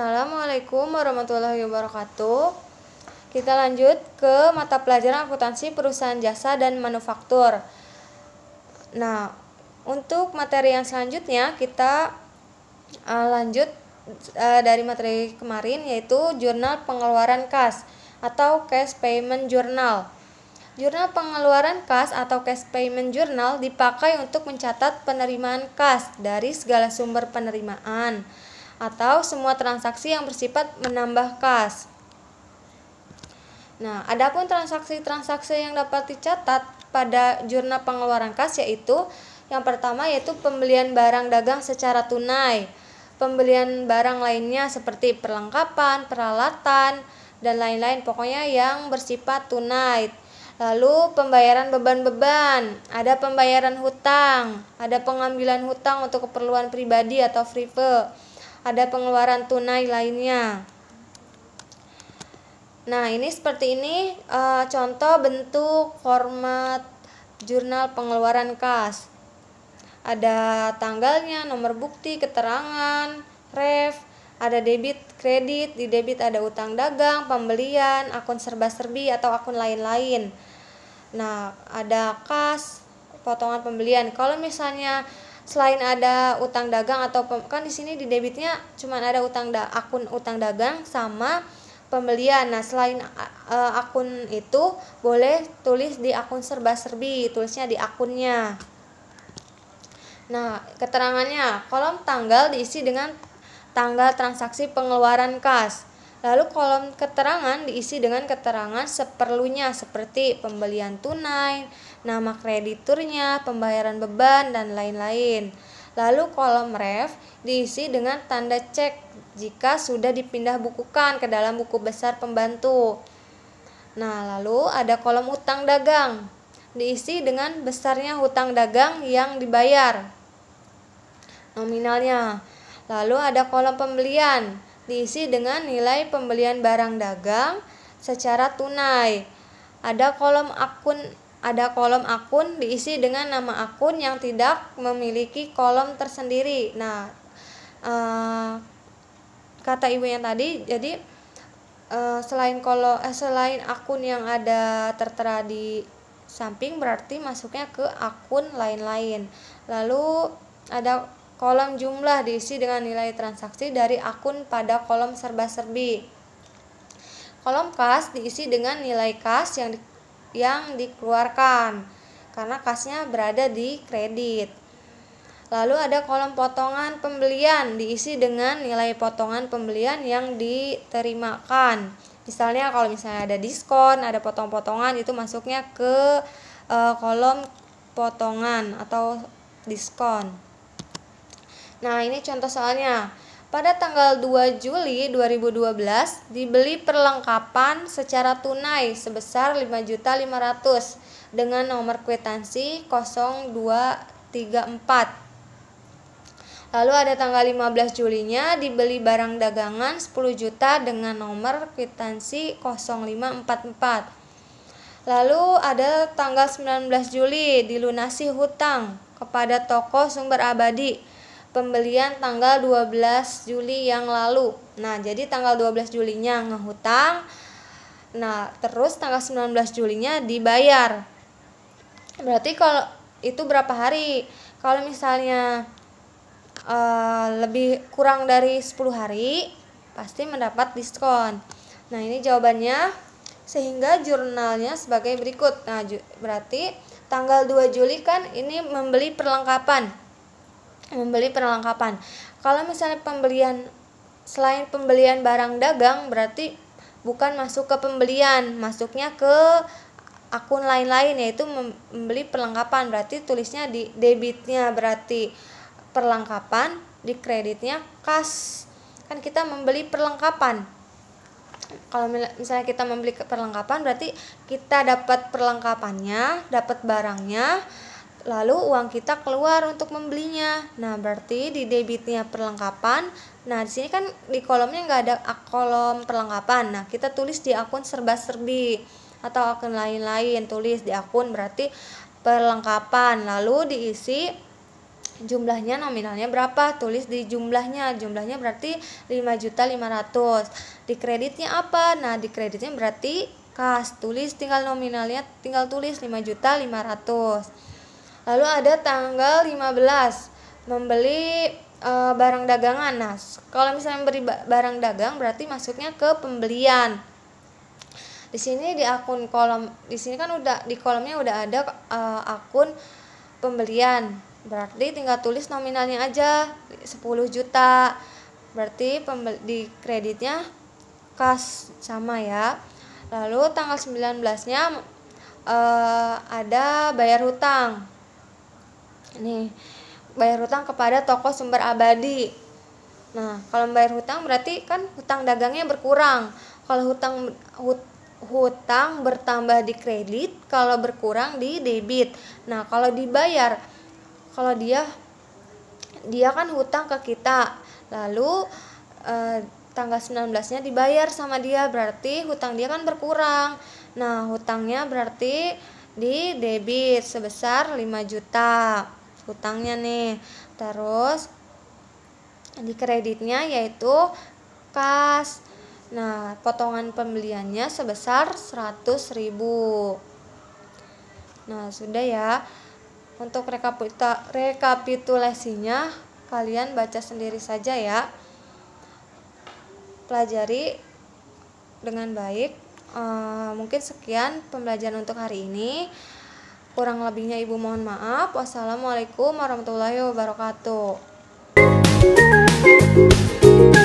Assalamualaikum warahmatullahi wabarakatuh. Kita lanjut ke mata pelajaran akuntansi perusahaan jasa dan manufaktur. Nah, untuk materi yang selanjutnya kita uh, lanjut uh, dari materi kemarin yaitu jurnal pengeluaran kas atau cash payment journal. Jurnal pengeluaran kas atau cash payment journal dipakai untuk mencatat penerimaan kas dari segala sumber penerimaan atau semua transaksi yang bersifat menambah kas. Nah, adapun transaksi-transaksi yang dapat dicatat pada jurnal pengeluaran kas yaitu yang pertama yaitu pembelian barang dagang secara tunai, pembelian barang lainnya seperti perlengkapan, peralatan, dan lain-lain pokoknya yang bersifat tunai. Lalu pembayaran beban-beban, ada pembayaran hutang, ada pengambilan hutang untuk keperluan pribadi atau private ada pengeluaran tunai lainnya. Nah, ini seperti ini e, contoh bentuk format jurnal pengeluaran kas. Ada tanggalnya, nomor bukti, keterangan, ref, ada debit, kredit, di debit ada utang dagang, pembelian, akun serba-serbi atau akun lain-lain. Nah, ada kas, potongan pembelian. Kalau misalnya selain ada utang dagang atau kan di sini di debitnya cuma ada utang da akun utang dagang sama pembelian. Nah, selain uh, akun itu boleh tulis di akun serba-serbi, tulisnya di akunnya. Nah, keterangannya kolom tanggal diisi dengan tanggal transaksi pengeluaran kas. Lalu kolom keterangan diisi dengan keterangan seperlunya seperti pembelian tunai, nama krediturnya, pembayaran beban, dan lain-lain. Lalu kolom ref diisi dengan tanda cek jika sudah dipindah bukukan ke dalam buku besar pembantu. Nah, lalu ada kolom utang dagang diisi dengan besarnya hutang dagang yang dibayar nominalnya. Lalu ada kolom pembelian diisi dengan nilai pembelian barang dagang secara tunai. Ada kolom akun ada kolom akun diisi dengan nama akun yang tidak memiliki kolom tersendiri. Nah, uh, kata yang tadi, jadi uh, selain kolom eh, selain akun yang ada tertera di samping berarti masuknya ke akun lain-lain. Lalu ada Kolom jumlah diisi dengan nilai transaksi dari akun pada kolom serba-serbi. Kolom kas diisi dengan nilai kas yang di, yang dikeluarkan karena kasnya berada di kredit. Lalu ada kolom potongan pembelian diisi dengan nilai potongan pembelian yang diterimakan. Misalnya kalau misalnya ada diskon, ada potong-potongan itu masuknya ke e, kolom potongan atau diskon. Nah, ini contoh soalnya. Pada tanggal 2 Juli 2012 dibeli perlengkapan secara tunai sebesar 5.500 dengan nomor kwitansi 0234. Lalu ada tanggal 15 nya dibeli barang dagangan 10 juta dengan nomor kwitansi 0544. Lalu ada tanggal 19 Juli dilunasi hutang kepada toko sumber abadi pembelian tanggal 12 Juli yang lalu. Nah, jadi tanggal 12 Julinya ngehutang. Nah, terus tanggal 19 Julinya dibayar. Berarti kalau itu berapa hari? Kalau misalnya uh, lebih kurang dari 10 hari, pasti mendapat diskon. Nah, ini jawabannya sehingga jurnalnya sebagai berikut. Nah, berarti tanggal 2 Juli kan ini membeli perlengkapan membeli perlengkapan. Kalau misalnya pembelian selain pembelian barang dagang berarti bukan masuk ke pembelian, masuknya ke akun lain-lain yaitu membeli perlengkapan. Berarti tulisnya di debitnya berarti perlengkapan, di kreditnya kas. Kan kita membeli perlengkapan. Kalau misalnya kita membeli perlengkapan berarti kita dapat perlengkapannya, dapat barangnya, lalu uang kita keluar untuk membelinya. Nah, berarti di debitnya perlengkapan. Nah, di sini kan di kolomnya nggak ada kolom perlengkapan. Nah, kita tulis di akun serba-serbi atau akun lain-lain. Tulis di akun berarti perlengkapan. Lalu diisi jumlahnya nominalnya berapa? Tulis di jumlahnya. Jumlahnya berarti 5.500. Di kreditnya apa? Nah, di kreditnya berarti kas. Tulis tinggal nominalnya, tinggal tulis 5.500 Lalu ada tanggal 15 membeli e, barang dagangan. Nah, kalau misalnya beri barang dagang berarti masuknya ke pembelian. Di sini di akun kolom di sini kan udah di kolomnya udah ada e, akun pembelian. Berarti tinggal tulis nominalnya aja 10 juta. Berarti pembeli, di kreditnya kas sama ya. Lalu tanggal 19-nya e, eh, ada bayar hutang nih bayar hutang kepada toko sumber abadi nah kalau bayar hutang berarti kan hutang dagangnya berkurang kalau hutang hut, hutang bertambah di kredit kalau berkurang di debit nah kalau dibayar kalau dia dia kan hutang ke kita lalu eh, tanggal 19-nya dibayar sama dia berarti hutang dia kan berkurang nah hutangnya berarti di debit sebesar 5 juta hutangnya nih terus di kreditnya yaitu kas nah potongan pembeliannya sebesar ribu. nah sudah ya untuk rekapita, rekapitulasinya kalian baca sendiri saja ya pelajari dengan baik e, mungkin sekian pembelajaran untuk hari ini Kurang lebihnya Ibu mohon maaf. Wassalamualaikum warahmatullahi wabarakatuh.